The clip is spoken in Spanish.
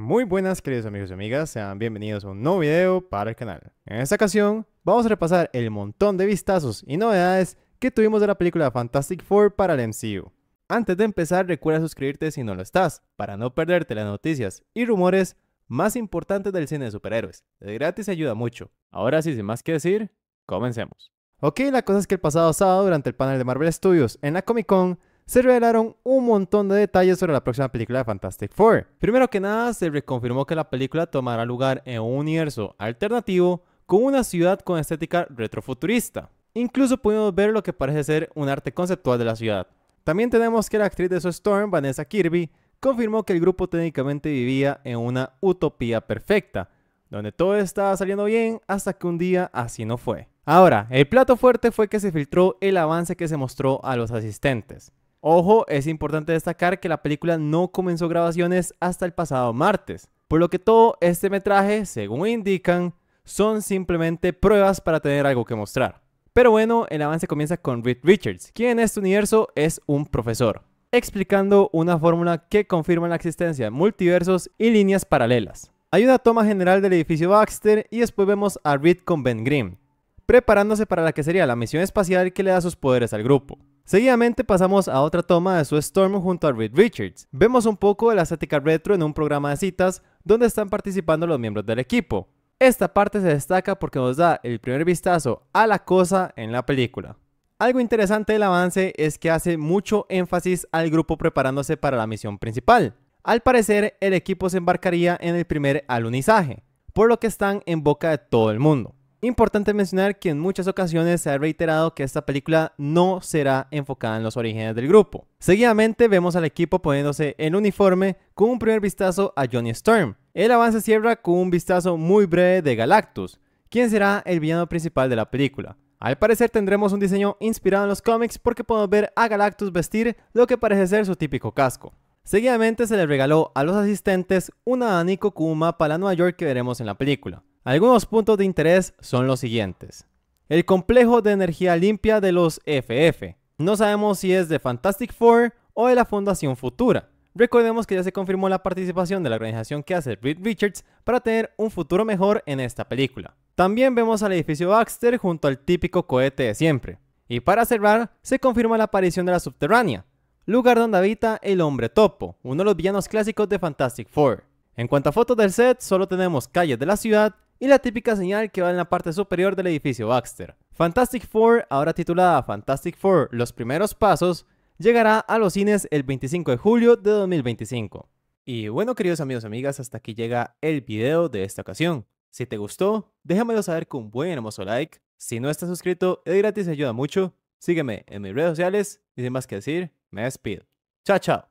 Muy buenas queridos amigos y amigas, sean bienvenidos a un nuevo video para el canal. En esta ocasión vamos a repasar el montón de vistazos y novedades que tuvimos de la película Fantastic Four para el MCU. Antes de empezar recuerda suscribirte si no lo estás, para no perderte las noticias y rumores más importantes del cine de superhéroes. De gratis ayuda mucho. Ahora sí, sin más que decir, comencemos. Ok, la cosa es que el pasado sábado durante el panel de Marvel Studios en la Comic Con se revelaron un montón de detalles sobre la próxima película de Fantastic Four. Primero que nada, se reconfirmó que la película tomará lugar en un universo alternativo con una ciudad con estética retrofuturista. Incluso pudimos ver lo que parece ser un arte conceptual de la ciudad. También tenemos que la actriz de su Storm, Vanessa Kirby, confirmó que el grupo técnicamente vivía en una utopía perfecta, donde todo estaba saliendo bien hasta que un día así no fue. Ahora, el plato fuerte fue que se filtró el avance que se mostró a los asistentes. Ojo, es importante destacar que la película no comenzó grabaciones hasta el pasado martes, por lo que todo este metraje, según indican, son simplemente pruebas para tener algo que mostrar. Pero bueno, el avance comienza con Reed Richards, quien en este universo es un profesor, explicando una fórmula que confirma la existencia de multiversos y líneas paralelas. Hay una toma general del edificio Baxter y después vemos a Reed con Ben Grimm, preparándose para la que sería la misión espacial que le da sus poderes al grupo. Seguidamente pasamos a otra toma de su Storm junto a Reed Richards. Vemos un poco de la estética retro en un programa de citas donde están participando los miembros del equipo. Esta parte se destaca porque nos da el primer vistazo a la cosa en la película. Algo interesante del avance es que hace mucho énfasis al grupo preparándose para la misión principal. Al parecer, el equipo se embarcaría en el primer alunizaje, por lo que están en boca de todo el mundo. Importante mencionar que en muchas ocasiones se ha reiterado que esta película no será enfocada en los orígenes del grupo. Seguidamente vemos al equipo poniéndose en uniforme con un primer vistazo a Johnny Storm. El avance cierra con un vistazo muy breve de Galactus, quien será el villano principal de la película. Al parecer tendremos un diseño inspirado en los cómics porque podemos ver a Galactus vestir lo que parece ser su típico casco. Seguidamente se le regaló a los asistentes una abanico con un a la Nueva York que veremos en la película. Algunos puntos de interés son los siguientes. El complejo de energía limpia de los FF. No sabemos si es de Fantastic Four o de la Fundación Futura. Recordemos que ya se confirmó la participación de la organización que hace Reed Richards para tener un futuro mejor en esta película. También vemos al edificio Baxter junto al típico cohete de siempre. Y para cerrar, se confirma la aparición de la subterránea, lugar donde habita el hombre topo, uno de los villanos clásicos de Fantastic Four. En cuanto a fotos del set, solo tenemos calles de la ciudad y la típica señal que va en la parte superior del edificio Baxter. Fantastic Four, ahora titulada Fantastic Four Los Primeros Pasos, llegará a los cines el 25 de julio de 2025. Y bueno queridos amigos y amigas, hasta aquí llega el video de esta ocasión. Si te gustó, déjamelo saber con un buen hermoso like. Si no estás suscrito, es gratis y ayuda mucho. Sígueme en mis redes sociales y sin más que decir, me despido. Chao, chao.